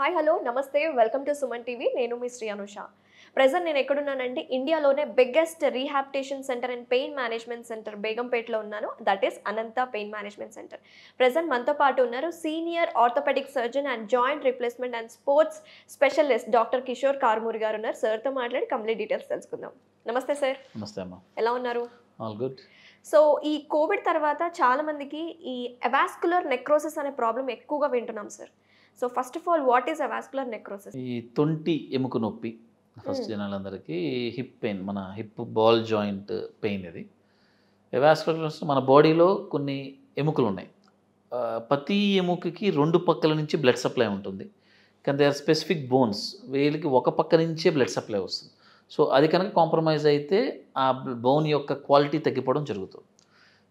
Hi hello నమస్తే welcome to Suman TV నేను మీ శ్రీ అనుష ప్రజెంట్ నేను ఎక్కడున్నానంటే ఇండియాలోనే biggest rehabilitation centre and pain management centre బేగంపేటలో ఉన్నాను that is Anantha pain management centre present మనతో పాటు ఉన్నారు senior orthopaedic surgeon and joint replacement and sports specialist doctor Kishore Karmuri గారు ఉన్నారు సార్తో మాట్లాడి కంప్లీట్ డీటెయిల్స్ తెలుసుకుందాం నమస్తే సార్ నమస్తే అమ్మా ఎలా ఉన్నారు ఆల్ గుడ్ సో ఈ కోవిడ్ తర్వాత చాలామందికి ఈ అవాస్కులర్ నెక్రోసిస్ అనే ప్రాబ్లం ఎక్కువగా వింటున్నాం sir so first of all what is avascular necrosis ఈ తొంటి ఎముక నొప్పి ఫస్ట్ hmm. జనాలందరికీ హిప్ పెయిన్ మన హిప్ బాల్ జాయింట్ పెయిన్ ఇది వాస్కులర్ మన బాడీలో కొన్ని ఎముకలు ఉన్నాయి ప్రతి ఎముకకి రెండు పక్కల నుంచి బ్లడ్ సప్లై ఉంటుంది కానీ దే ఆర్ స్పెసిఫిక్ బోన్స్ వీళ్ళకి ఒక పక్క నుంచే బ్లడ్ సప్లై వస్తుంది సో అది కనుక కాంప్రమైజ్ అయితే ఆ బోన్ యొక్క క్వాలిటీ తగ్గిపోవడం జరుగుతుంది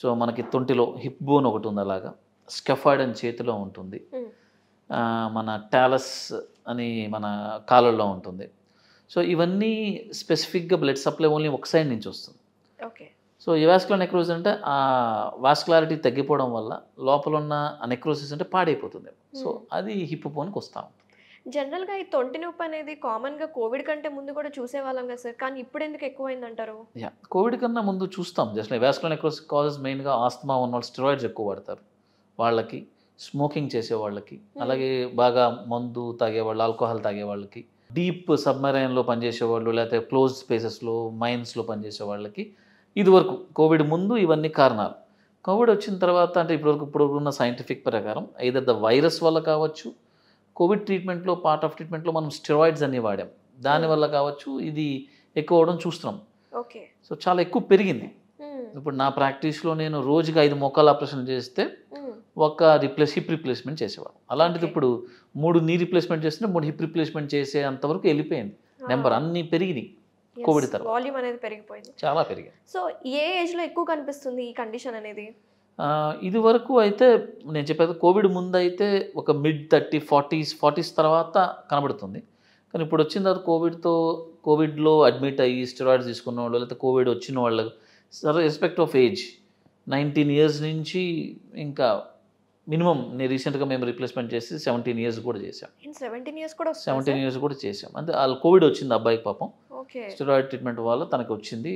సో మనకి తొంటిలో హిప్ బోన్ ఒకటి ఉంది అలాగా స్కఫాయిడ్ అని చేతిలో ఉంటుంది hmm. మన టాలస్ అని మన కాలులో ఉంటుంది సో ఇవన్నీ స్పెసిఫిక్గా బ్లడ్ సప్లై ఓన్లీ ఒక సైడ్ నుంచి వస్తుంది ఓకే సో ఈ వాస్కులర్ నెక్రోజ్ అంటే ఆ వాస్కులారిటీ తగ్గిపోవడం వల్ల లోపల ఉన్న నెక్రోసిస్ అంటే పాడైపోతుంది సో అది హిప్పోనికి వస్తూ ఉంటుంది జనరల్గా ఈ తొంటి నొప్పి అనేది కామన్గా కోవిడ్ కంటే ముందు కూడా చూసేవాళ్ళం కదా సార్ కానీ ఇప్పుడు ఎందుకు ఎక్కువైంది అంటారు యా కోవిడ్ కన్నా ముందు చూస్తాం జస్ట్ వాస్కులర్ నెక్రోసిస్ కాజెస్ మెయిన్గా ఆస్తమా ఉన్న వాళ్ళు స్టెరాయిడ్స్ ఎక్కువ వాడతారు వాళ్ళకి స్మోకింగ్ చేసే వాళ్ళకి అలాగే బాగా మందు తాగేవాళ్ళు ఆల్కహాల్ తాగేవాళ్ళకి డీప్ సబ్మెరైన్లో వాళ్ళు లేకపోతే క్లోజ్ స్పేసెస్లో మైన్స్లో పనిచేసే వాళ్ళకి ఇదివరకు కోవిడ్ ముందు ఇవన్నీ కారణాలు కోవిడ్ వచ్చిన తర్వాత అంటే ఇప్పటివరకు ఇప్పుడు ఉన్న సైంటిఫిక్ ప్రకారం ఏదర్ ద వైరస్ వల్ల కావచ్చు కోవిడ్ ట్రీట్మెంట్లో పార్ట్ ఆఫ్ ట్రీట్మెంట్లో మనం స్టెరాయిడ్స్ అన్ని వాడాం దానివల్ల కావచ్చు ఇది ఎక్కువ అవడం చూస్తున్నాం ఓకే సో చాలా ఎక్కువ పెరిగింది ఇప్పుడు నా ప్రాక్టీస్లో నేను రోజుకి ఐదు మొక్కలు ఆపరేషన్ చేస్తే ఒక రిప్లేస్ హిప్ రిప్లేస్మెంట్ చేసేవాడు అలాంటిది ఇప్పుడు మూడు నీ రిప్లేస్మెంట్ చేస్తే మూడు హిప్ రిప్లేస్మెంట్ చేసే అంతవరకు వెళ్ళిపోయింది నెంబర్ అన్నీ పెరిగింది కోవిడ్ తర్వాత వాల్యూమ్ అనేది పెరిగిపోయింది చాలా పెరిగింది సో ఏ ఏజ్లో ఎక్కువ కనిపిస్తుంది ఈ కండిషన్ అనేది ఇది వరకు అయితే నేను చెప్పేది కోవిడ్ ముందు అయితే ఒక మిడ్ థర్టీ ఫార్టీస్ ఫార్టీస్ తర్వాత కనబడుతుంది కానీ ఇప్పుడు వచ్చిన తర్వాత కోవిడ్తో కోవిడ్లో అడ్మిట్ అయ్యి స్టెరాయిడ్స్ తీసుకున్న వాళ్ళు లేకపోతే కోవిడ్ వచ్చిన వాళ్ళు sir respect of age nineteen years నుంచి ఇంకా మినిమం నేను రీసెంట్గా మేము రీప్లేస్మెంట్ చేసి సెవెంటీన్ ఇయర్స్ కూడా చేసాం సెవెంటీన్ ఇయర్స్ కూడా సెవెంటీన్ ఇయర్స్ కూడా చేసాం అంటే వాళ్ళు కోవిడ్ వచ్చింది అబ్బాయికి పాపం స్టెరాయిడ్ ట్రీట్మెంట్ వల్ల తనకి వచ్చింది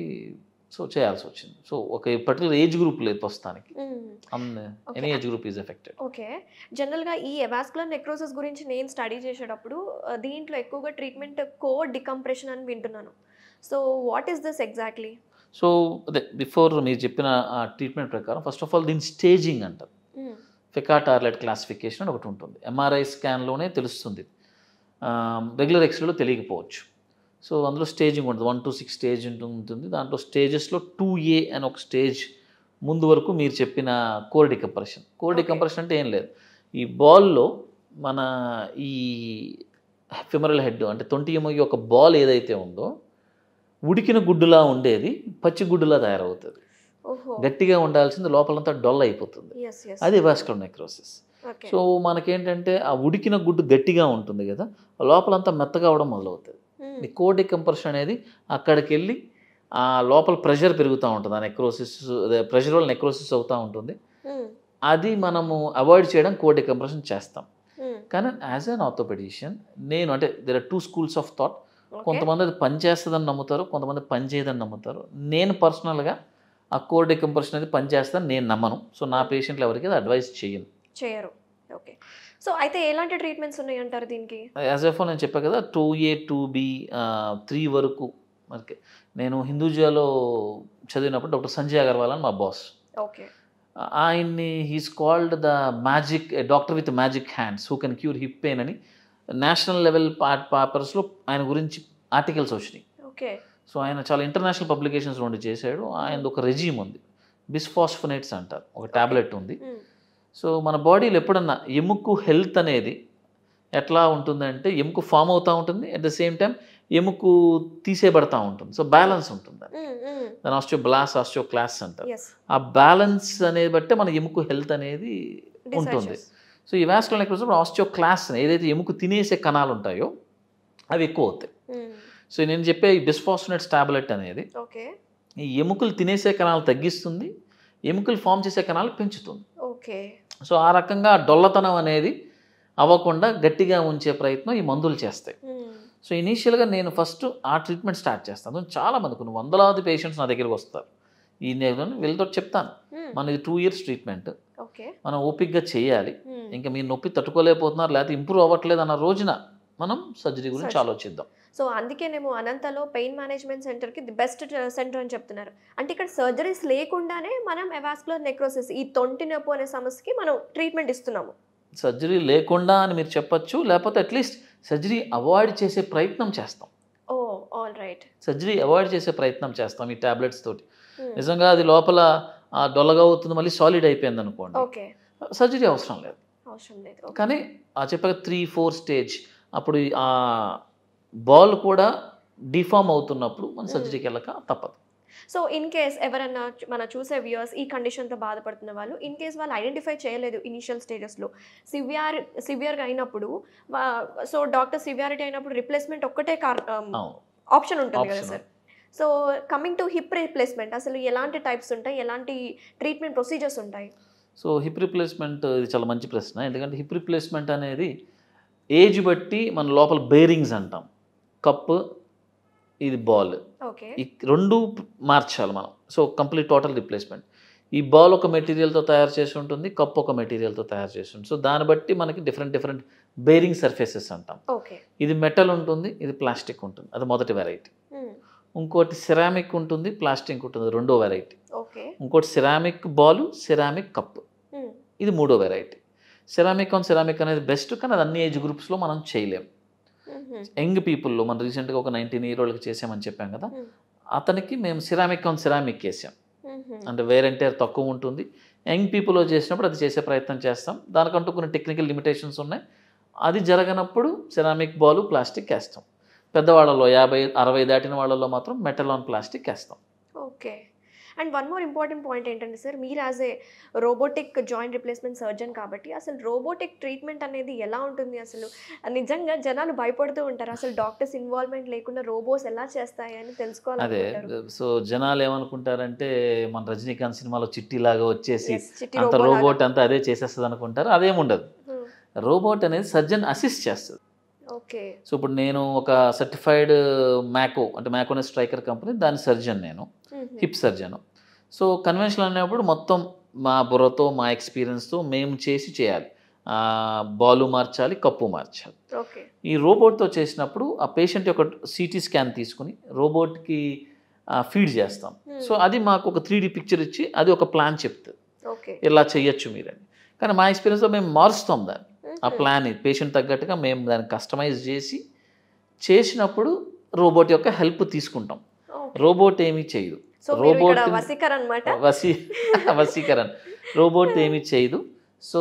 సో చేయాల్సి వచ్చింది సో ఒక పర్టికులర్ ఏజ్ గ్రూప్ లేదు ప్రస్తుతానికి any age group is affected okay జనరల్గా ఈ ఎవాస్కులర్ నెక్రోసిస్ గురించి నేను స్టడీ చేసేటప్పుడు దీంట్లో ఎక్కువగా ట్రీట్మెంట్ కో డికంప్రెషన్ అని వింటున్నాను so what is this exactly so అదే బిఫోర్ మీరు చెప్పిన ట్రీట్మెంట్ ప్రకారం ఫస్ట్ ఆఫ్ ఆల్ దీని స్టేజింగ్ అంటారు ఫికా టార్లెట్ క్లాసిఫికేషన్ అని ఒకటి ఉంటుంది ఎంఆర్ఐ స్కాన్లోనే తెలుస్తుంది రెగ్యులర్ ఎక్స్రేలో తెలియకపోవచ్చు సో అందులో స్టేజింగ్ ఉంటుంది వన్ టు సిక్స్ స్టేజ్ ఉంటుంది దాంట్లో స్టేజెస్లో టూ ఏ అని ఒక స్టేజ్ ముందు వరకు మీరు చెప్పిన కోర్ డికంప్రెషన్ కోర్ డికంప్రెషన్ అంటే ఏం లేదు ఈ బాల్లో మన ఈ ఫిమరల్ హెడ్ అంటే తొంటి ఎముక ఒక బాల్ ఏదైతే ఉందో ఉడికిన గుడ్డులా ఉండేది పచ్చి గుడ్డులా తయారవుతుంది గట్టిగా ఉండాల్సింది లోపలంతా డొల్ అయిపోతుంది అది వాస్కల్ నెక్రోసిస్ సో మనకేంటంటే ఆ ఉడికిన గుడ్డు గట్టిగా ఉంటుంది కదా లోపలంతా మెత్తగా అవడం మొదలవుతుంది ఈ కోడి కంపర్షన్ అనేది అక్కడికి వెళ్ళి ఆ లోపల ప్రెషర్ పెరుగుతూ ఉంటుంది ఆ నెక్రోసిస్ ప్రెషర్ వల్ల నెక్రోసిస్ అవుతూ ఉంటుంది hmm. అది మనము అవాయిడ్ చేయడం కోడి కంప్రెషన్ చేస్తాం hmm. కానీ యాజ్ అన్ ఆర్థోపెడిషియన్ నేను అంటే there are two schools of thought కొంతమంది అది పనిచేస్తుందని నమ్ముతారు కొంతమంది పని చేయదని నమ్ముతారు నేను పర్సనల్గా ఆ కోర్ డికంప్రెషన్ అనేది పనిచేస్తాను నేను నమ్మను సో నా పేషెంట్లు ఎవరికి అడ్వైస్ చేయను చేయరు ఓకే సో అయితే ఎలాంటి ట్రీట్మెంట్స్ ఉన్నాయి అంటారు దీనికి యాజ్ ఎఫ్ నేను చెప్పా కదా two A two B three వరకు ఓకే నేను హిందూజియాలో చదివినప్పుడు డాక్టర్ సంజయ్ అగర్వాల్ అని మా బాస్ ఓకే ఆయన్ని he's called the magic doctor with magic hands who can cure hip pain అని నేషనల్ లెవెల్ పాపర్స్లో ఆయన గురించి ఆర్టికల్స్ వచ్చినాయి ఓకే సో ఆయన చాలా ఇంటర్నేషనల్ పబ్లికేషన్స్ రెండు చేశాడు ఆయన ఒక రెజీమ్ ఉంది బిస్ఫాస్ఫనేట్స్ అంటారు ఒక ట్యాబ్లెట్ ఉంది hmm. సో మన బాడీలో ఎప్పుడన్నా ఎముకు హెల్త్ అనేది ఎట్లా ఉంటుందంటే ఎముకు ఫామ్ అవుతూ ఉంటుంది అట్ ద సేమ్ టైం ఎముకు తీసేయబడతా ఉంటుంది సో బ్యాలెన్స్ ఉంటుంది hmm, hmm. దాని ఆస్టియో బ్లాస్ ఆస్టియో క్లాస్ అంటారు ఆ బ్యాలెన్స్ అనేది బట్టే మన ఎముకు హెల్త్ అనేది ఉంటుంది సో ఈ వ్యాస్కులర్ నెక్రోసిస్ ఆస్టియో క్లాస్ ఏదైతే ఎముకు తినేసే కణాలు ఉంటాయో అవి ఎక్కువ అవుతాయి సో నేను చెప్పే ఈ బిస్ఫాస్ఫినేట్స్ టాబ్లెట్ అనేది ఈ ఎముకలు తినేసే కణాలు తగ్గిస్తుంది ఎముకలు ఫామ్ చేసే కణాలు పెంచుతుంది ఓకే సో ఆ రకంగా డొల్లతనం అనేది అవ్వకుండా గట్టిగా ఉంచే ప్రయత్నం ఈ మందులు చేస్తాయి సో ఇనీషియల్గా నేను ఫస్ట్ ఆ ట్రీట్మెంట్ స్టార్ట్ చేస్తాను చాలా మంది కొన్ని వందలాది పేషెంట్స్ నా దగ్గరికి వస్తారు ఈ నేను వీళ్ళతో చెప్తాను మన ఇది టూ ఇయర్స్ ట్రీట్మెంట్ మనం ఓపిక్గా చేయాలి ఇంకా మీరు నొప్పి తట్టుకోలేకపోతున్నారు లేకపోతే ఇంప్రూవ్ అవ్వట్లేదు అన్న రోజున మనం సర్జరీ గురించి ఆలోచిద్దాం సో అందుకేనేమో అనంతలో పెయిన్ మేనేజ్మెంట్ సెంటర్కి ది బెస్ట్ సెంటర్ అని చెప్తున్నారు అంటే ఇక్కడ సర్జరీస్ లేకుండానే మనం ఎవాస్కులర్ నెక్రోసిస్ ఈ తొంటి నొప్పు అనే సమస్యకి మనం ట్రీట్మెంట్ ఇస్తున్నాము సర్జరీ లేకుండా అని మీరు చెప్పొచ్చు లేకపోతే అట్లీస్ట్ సర్జరీ అవాయిడ్ చేసే ప్రయత్నం చేస్తాం oh all right surgery avoid చేసే ప్రయత్నం చేస్తాం ఈ ట్యాబ్లెట్స్ తోటి నిజంగా అది లోపల డొల్లగా అవుతుంది మళ్ళీ సాలిడ్ అయిపోయింది అనుకోండి సర్జరీ అవసరం లేదు అవసరం లేదు కానీ ఆ చెప్పగా త్రీ ఫోర్ స్టేజ్ అప్పుడు బాల్ కూడా డిఫామ్ అవుతున్నప్పుడు మన సర్జరీకి వెళ్ళక తప్పదు సో ఇన్ కేస్ ఎవరైనా మన చూసే వ్యూయర్స్ ఈ కండిషన్తో బాధపడుతున్న వాళ్ళు ఇన్ కేస్ వాళ్ళు ఐడెంటిఫై చేయలేదు ఇనిషియల్ స్టేజెస్లో సివియర్ సివియర్గా అయినప్పుడు సో డాక్టర్ సివియారిటీ అయినప్పుడు రిప్లేస్మెంట్ ఒక్కటే ఆప్షన్ ఉంటుంది కదా sir so coming to hip replacement అసలు ఎలాంటి టైప్స్ ఉంటాయి ఎలాంటి ట్రీట్మెంట్ ప్రొసీజర్స్ ఉంటాయి సో హిప్ రిప్లేస్మెంట్ ఇది చాలా మంచి ప్రశ్న ఎందుకంటే హిప్ రిప్లేస్మెంట్ అనేది ఏజ్ బట్టి మన లోపల బేరింగ్స్ అంటాం కప్పు ఇది బాల్ ఈ రెండు మార్చాలి మనం సో కంప్లీట్ టోటల్ రిప్లేస్మెంట్ ఈ బాల్ ఒక మెటీరియల్తో తయారు చేసి ఉంటుంది కప్ ఒక మెటీరియల్తో తయారు చేసి ఉంటుంది సో దాన్ని బట్టి మనకి డిఫరెంట్ డిఫరెంట్ బేరింగ్ సర్ఫేసెస్ అంటాం ఇది మెటల్ ఉంటుంది ఇది ప్లాస్టిక్ ఉంటుంది అది మొదటి వెరైటీ hmm. ఇంకోటి సిరామిక్ ఉంటుంది ప్లాస్టిక్ ఉంటుంది రెండో వెరైటీ ఇంకోటి సిరామిక్ బాల్ సిరామిక్ కప్ ఇది మూడో వెరైటీ సిరామిక్ ఆన్ సిరామిక్ అనేది బెస్ట్ కానీ అది అన్ని ఏజ్ గ్రూప్స్లో మనం చేయలేము యంగ్ పీపుల్లో మనం రీసెంట్గా ఒక నైన్టీన్ ఇయర్ వాళ్ళకి చేసామని చెప్పాం కదా అతనికి మేము సిరామిక్ ఆన్ సిరామిక్ వేసాం అంటే వేరంటే తక్కువ ఉంటుంది యంగ్ పీపుల్లో చేసినప్పుడు అది చేసే ప్రయత్నం చేస్తాం దానికంటూ కొన్ని టెక్నికల్ లిమిటేషన్స్ ఉన్నాయి అది జరగనప్పుడు సిరామిక్ బాలు ప్లాస్టిక్ వేస్తాం పెద్దవాళ్ళలో యాభై అరవై దాటిన వాళ్ళలో మాత్రం మెటల్ ఆన్ ప్లాస్టిక్ వేస్తాం okay and one more important point ఏంటంటే సార్ మీరు as a robotic joint replacement surgeon కాబట్టి అసలు రోబోటిక్ ట్రీట్మెంట్ అనేది ఎలా ఉంటుంది అసలు నిజంగా జనాలు భయపడుతూ ఉంటారు అసలు డాక్టర్స్ ఇన్వాల్వ్మెంట్ లేకుండా రోబోస్ ఎలా చేస్తాయి అని తెలుసుకోవాలి అదే సో జనాలు ఏమనుకుంటారంటే మన రజనీకాంత్ సినిమాలో చిట్టి లాగా వచ్చేసి అంత రోబోట్ అంతా అదే చేసేస్తుంది అనుకుంటారు ఉండదు hmm. రోబోట్ అనేది సర్జన్ అసిస్ట్ చేస్తుంది ఓకే సో ఇప్పుడు నేను ఒక సర్టిఫైడ్ మ్యాకో అంటే మ్యాకోనే స్ట్రైకర్ కంపెనీ దాని సర్జన్ నేను హిప్ సర్జన్ సో కన్వెన్షనల్ అనేప్పుడు మొత్తం మా బుర్రతో మా ఎక్స్పీరియన్స్తో మేము చేసి చేయాలి బాలు మార్చాలి కప్పు మార్చాలి ఈ రోబోట్తో చేసినప్పుడు ఆ పేషెంట్ యొక్క సిటీ స్కాన్ తీసుకుని రోబోట్కి ఫీడ్ చేస్తాం సో అది మాకు ఒక త్రీ పిక్చర్ ఇచ్చి అది ఒక ప్లాన్ చెప్తుంది ఇలా చేయొచ్చు మీరని కానీ మా ఎక్స్పీరియన్స్లో మేము మారుస్తాం దాన్ని ఆ ప్లాన్ పేషెంట్ తగ్గట్టుగా మేము దాన్ని కస్టమైజ్ చేసి చేసినప్పుడు రోబోట్ యొక్క హెల్ప్ తీసుకుంటాం రోబోట్ ఏమీ చేయదు రోబోట్ వసీ వసీకరణ రోబోట్ ఏమి చేయదు సో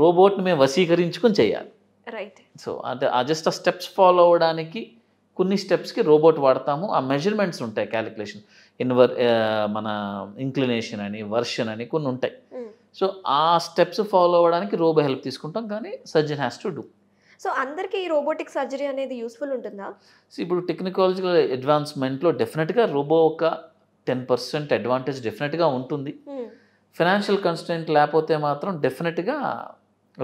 రోబోట్ని మేము వసీకరించుకుని చేయాలి రైట్ సో అంటే జస్ట్ ఆ స్టెప్స్ ఫాలో అవడానికి కొన్ని స్టెప్స్కి రోబోట్ వాడతాము ఆ మెజర్మెంట్స్ ఉంటాయి క్యాలిక్యులేషన్ ఇన్వర్ మన ఇంక్లినేషన్ అని వర్షన్ అని కొన్ని ఉంటాయి hmm. సో ఆ స్టెప్స్ ఫాలో అవ్వడానికి రోబో హెల్ప్ తీసుకుంటాం కానీ surgeon has to do so అందరికి ఈ రోబోటిక్ సర్జరీ అనేది యూస్ఫుల్ ఉంటుందా సో ఇప్పుడు టెక్నికాలజికల్ అడ్వాన్స్మెంట్లో డెఫినెట్గా రోబో ఒక టెన్ పర్సెంట్ అడ్వాంటేజ్ డెఫినెట్గా ఉంటుంది ఫినాన్షియల్ hmm. కన్స్టెంట్ లేకపోతే మాత్రం డెఫినెట్గా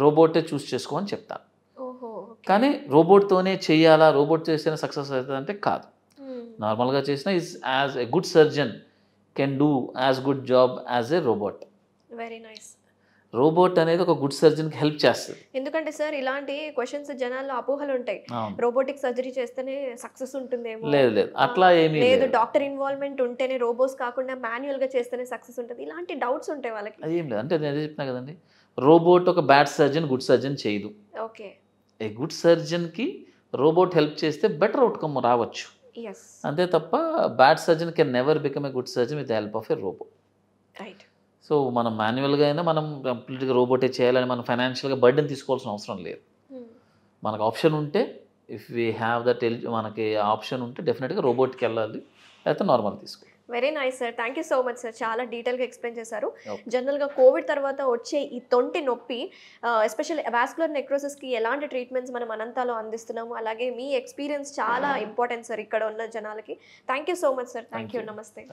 రోబోటే చూస్ చేసుకోమని చెప్తాను కానీ రోబోట్తోనే చేయాలా రోబోట్ చేస్తేనే సక్సెస్ అవుతుంది అంటే కాదు నార్మల్గా చేసిన is as a good surgeon can do as good job as a robot very nice robot అనేది ఒక గుడ్ సర్జన్ కి హెల్ప్ చేస్తుంది ఎందుకంటే సార్ ఇలాంటి క్వశ్చన్స్ జనాల్లో అపోహలు ఉంటాయి రోబోటిక్ సర్జరీ చేస్తేనే సక్సెస్ ఉంటుందేమో లేదు లేదు అట్లా ఏమీ లేదు డాక్టర్ ఇన్వాల్వ్మెంట్ ఉంటేనే రోబోట్స్ కాకుండా మాన్యువల్ గా చేస్తేనే సక్సెస్ ఉంటుంది ఇలాంటి డౌట్స్ ఉంటాయి వాళ్ళకి ఏం లేదు అంటే నేను చెప్పినా కదండి రోబోట్ ఒక బ్యాడ్ సర్జన్ గుడ్ సర్జన్ చేయదు ఓకే ఏ గుడ్ సర్జన్ కి రోబోట్ హెల్ప్ చేస్తే బెటర్ అవుట్కమ్ రావచ్చు అంతే తప్ప bad surgeon can never become a good surgeon with help of a robot right so మనం మాన్యువల్గా అయినా మనం కంప్లీట్గా రోబోటే చేయాలని మనం ఫైనాన్షియల్గా బర్డెన్ తీసుకోవాల్సిన అవసరం లేదు మనకు ఆప్షన్ ఉంటే ఇఫ్ వీ హ్యావ్ దట్ మనకి ఆప్షన్ ఉంటే డెఫినెట్గా రోబోట్కి వెళ్ళాలి లేకపోతే నార్మల్ తీసుకోవాలి very nice sir thank you so much sir చాలా డీటెయిల్గా ఎక్స్ప్లెయిన్ చేశారు జనరల్గా కోవిడ్ తర్వాత వచ్చే ఈ తొంటి నొప్పి ఎస్పెషల్ వాస్కులర్ నెక్రోసిస్కి ఎలాంటి ట్రీట్మెంట్స్ మనం అనంతాలో అందిస్తున్నాము అలాగే మీ ఎక్స్పీరియన్స్ చాలా ఇంపార్టెంట్ సార్ ఇక్కడ ఉన్న జనాలకి thank you so much sir thank you నమస్తే